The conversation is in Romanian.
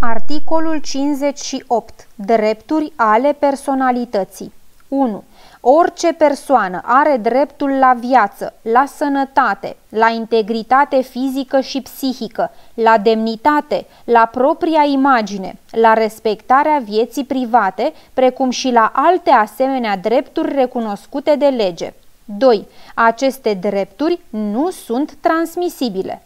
Articolul 58. Drepturi ale personalității 1. Orice persoană are dreptul la viață, la sănătate, la integritate fizică și psihică, la demnitate, la propria imagine, la respectarea vieții private, precum și la alte asemenea drepturi recunoscute de lege. 2. Aceste drepturi nu sunt transmisibile.